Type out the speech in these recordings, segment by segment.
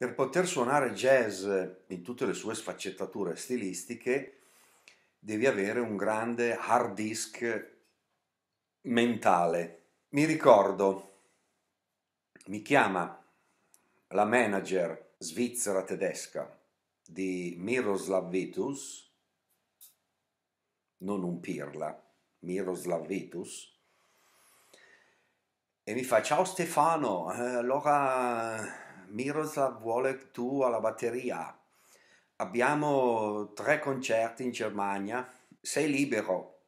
per poter suonare jazz in tutte le sue sfaccettature stilistiche devi avere un grande hard disk mentale. Mi ricordo, mi chiama la manager svizzera tedesca di Miroslav Vitus, non un pirla, Miroslav Vitus, e mi fa ciao Stefano, eh, allora Miroslav vuole tu alla batteria. Abbiamo tre concerti in Germania. Sei libero.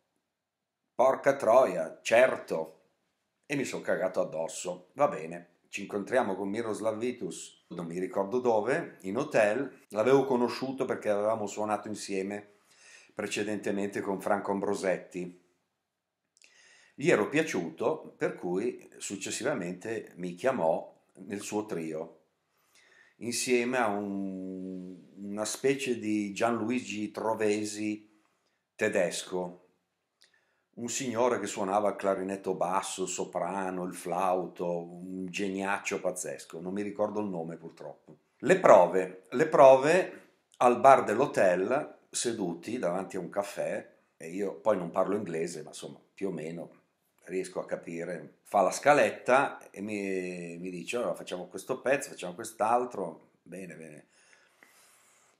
Porca troia, certo. E mi sono cagato addosso. Va bene. Ci incontriamo con Miroslav Vitus, non mi ricordo dove, in hotel. L'avevo conosciuto perché avevamo suonato insieme precedentemente con Franco Ambrosetti. Gli ero piaciuto, per cui successivamente mi chiamò nel suo trio insieme a un, una specie di Gianluigi Trovesi tedesco, un signore che suonava il clarinetto basso, il soprano, il flauto, un geniaccio pazzesco, non mi ricordo il nome purtroppo. Le prove, le prove al bar dell'hotel, seduti davanti a un caffè, e io poi non parlo inglese, ma insomma più o meno riesco a capire, fa la scaletta e mi, mi dice allora facciamo questo pezzo, facciamo quest'altro, bene, bene.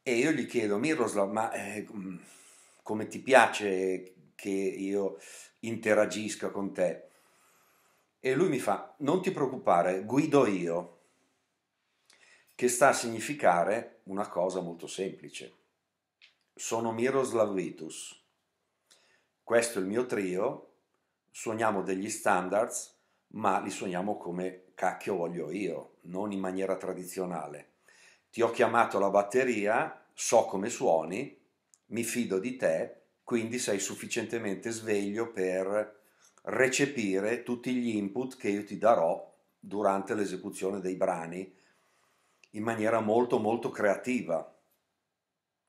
E io gli chiedo, Miroslav, ma eh, mm, come ti piace che io interagisca con te? E lui mi fa, non ti preoccupare, guido io, che sta a significare una cosa molto semplice. Sono Miroslav Vitus, questo è il mio trio, suoniamo degli standards, ma li suoniamo come cacchio voglio io, non in maniera tradizionale. Ti ho chiamato la batteria, so come suoni, mi fido di te, quindi sei sufficientemente sveglio per recepire tutti gli input che io ti darò durante l'esecuzione dei brani in maniera molto molto creativa.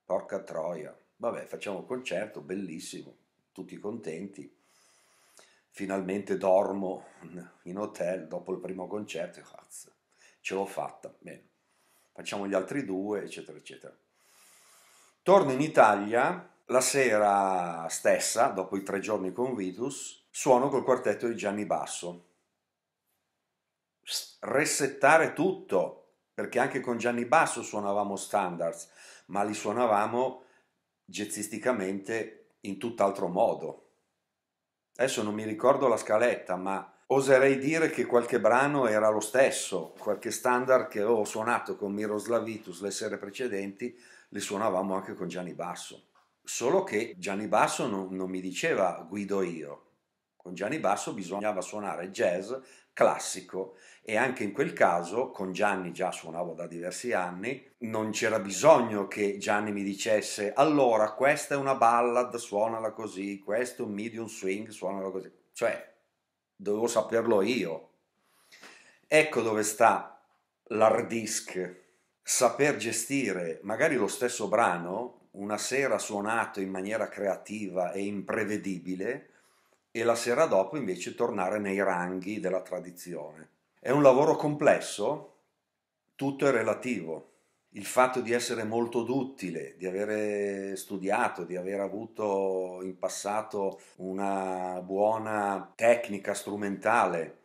Porca troia. Vabbè, facciamo un concerto bellissimo, tutti contenti finalmente dormo in hotel dopo il primo concerto, cazzo, ce l'ho fatta, bene, facciamo gli altri due, eccetera, eccetera. Torno in Italia, la sera stessa, dopo i tre giorni con Vitus, suono col quartetto di Gianni Basso. Resettare tutto, perché anche con Gianni Basso suonavamo standards, ma li suonavamo jazzisticamente in tutt'altro modo adesso non mi ricordo la scaletta, ma oserei dire che qualche brano era lo stesso, qualche standard che ho suonato con Miroslav Vitus le sere precedenti, le suonavamo anche con Gianni Basso. Solo che Gianni Basso non, non mi diceva guido io, con Gianni Basso bisognava suonare jazz classico e anche in quel caso, con Gianni già suonavo da diversi anni, non c'era bisogno che Gianni mi dicesse allora questa è una ballad, suonala così, questo è un medium swing, suonala così. Cioè, dovevo saperlo io. Ecco dove sta l'hard disk. Saper gestire magari lo stesso brano, una sera suonato in maniera creativa e imprevedibile, e la sera dopo invece tornare nei ranghi della tradizione. È un lavoro complesso, tutto è relativo. Il fatto di essere molto duttile, di avere studiato, di aver avuto in passato una buona tecnica strumentale,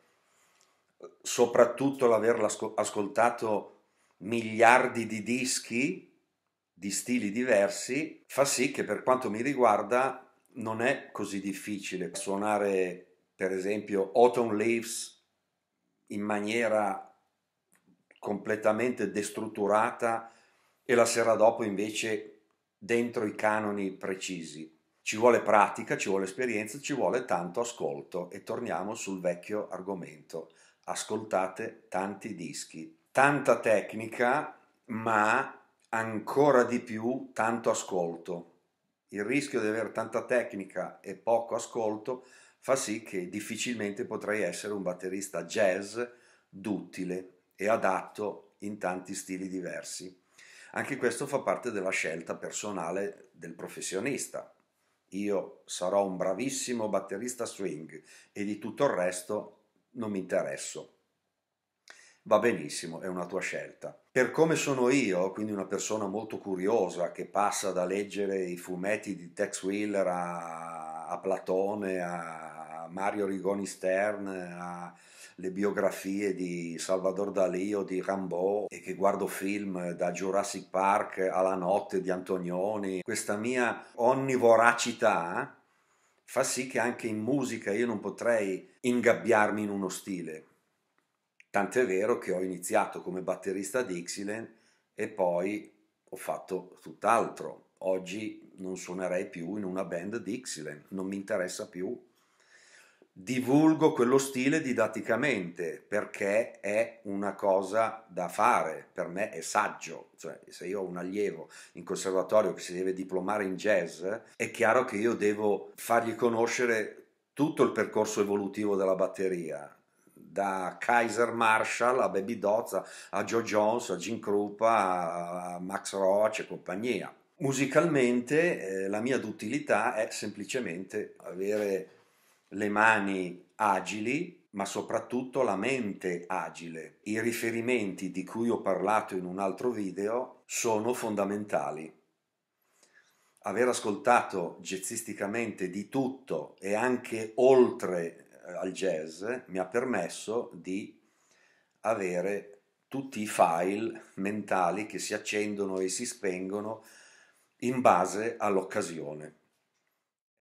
soprattutto l'aver ascoltato miliardi di dischi di stili diversi, fa sì che per quanto mi riguarda non è così difficile suonare, per esempio, Autumn Leaves in maniera completamente destrutturata e la sera dopo invece dentro i canoni precisi. Ci vuole pratica, ci vuole esperienza, ci vuole tanto ascolto e torniamo sul vecchio argomento. Ascoltate tanti dischi, tanta tecnica, ma ancora di più tanto ascolto. Il rischio di avere tanta tecnica e poco ascolto fa sì che difficilmente potrei essere un batterista jazz duttile e adatto in tanti stili diversi. Anche questo fa parte della scelta personale del professionista. Io sarò un bravissimo batterista swing e di tutto il resto non mi interesso va benissimo, è una tua scelta. Per come sono io, quindi una persona molto curiosa che passa da leggere i fumetti di Tex Wheeler a, a Platone, a Mario Rigoni Stern, a, le biografie di Salvador Dalì o di Rambeau e che guardo film da Jurassic Park alla notte di Antonioni. Questa mia onnivoracità fa sì che anche in musica io non potrei ingabbiarmi in uno stile. Tant'è vero che ho iniziato come batterista Dixieland e poi ho fatto tutt'altro. Oggi non suonerei più in una band Dixieland, non mi interessa più. Divulgo quello stile didatticamente perché è una cosa da fare, per me è saggio, cioè se io ho un allievo in conservatorio che si deve diplomare in jazz, è chiaro che io devo fargli conoscere tutto il percorso evolutivo della batteria, da Kaiser Marshall a Baby Dozza a Joe Jones a Gene Krupa a Max Roach e compagnia. Musicalmente eh, la mia duttilità è semplicemente avere le mani agili, ma soprattutto la mente agile. I riferimenti di cui ho parlato in un altro video sono fondamentali. Aver ascoltato jazzisticamente di tutto e anche oltre eh, al jazz mi ha permesso di avere tutti i file mentali che si accendono e si spengono in base all'occasione.